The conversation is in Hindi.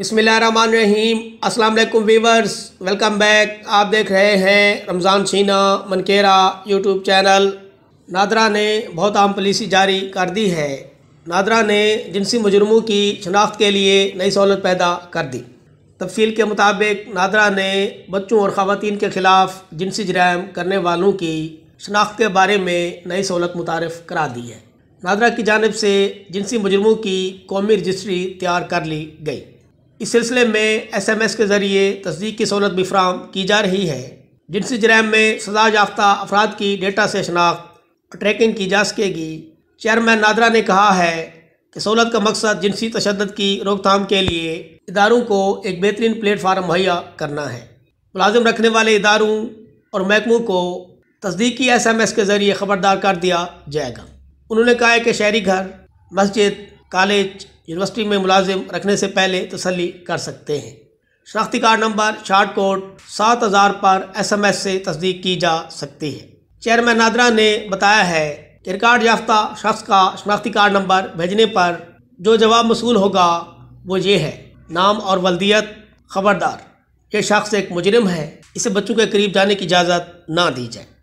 बिसमीम असलम वीवर्स वेलकम बैक आप देख रहे हैं रमज़ान छीना मनकेरा यूट्यूब चैनल नादरा ने बहुत आम पॉलिसी जारी कर दी है नादरा ने जिनसी मुजरमों की शनाख्त के लिए नई सहूलत पैदा कर दी तफसील के मुताबिक नादरा ने बच्चों और ख़वान के ख़िलाफ़ जिनसी जराम करने वालों की शनाख्त के बारे में नई सहूलत मुतारफ़ करा दी है नादरा की जानब से जिनसी मुजरमों की कौमी रजिस्ट्री तैयार कर ली गई इस सिलसिले में एसएमएस के ज़रिए तस्दीक की सहूलत भी फ्राहम की जा रही है जिनसी जराम में सजा याफ्ता अफराद की डेटा से शनाख्त और ट्रैकिंग की जा सकेगी चेयरमैन नादरा ने कहा है कि सहूलत का मकसद जिनसी तशद की रोकथाम के लिए इदारों को एक बेहतरीन प्लेटफार्म मुहैया करना है मुलाजिम रखने वाले इदारों और महकमों को तस्दीकी एस एम एस के ज़रिए ख़बरदार कर दिया जाएगा उन्होंने कहा है कि शहरी घर मस्जिद कॉलेज यूनिवर्सिटी में मुलाजिम रखने से पहले तसली कर सकते हैं शनाख्ती कार्ड नंबर शार्ट कोड सात हज़ार पर एस एम एस से तस्दीक की जा सकती है चेयरमैन नादरा ने बताया है कि रिकॉर्ड याफ्ता शख्स का शनाख्ती कार्ड नंबर भेजने पर जो जवाब मसूल होगा वो ये है नाम और वल्दियत खबरदार ये शख्स एक मुजरम है इसे बच्चों के करीब जाने की इजाज़त ना दी जाए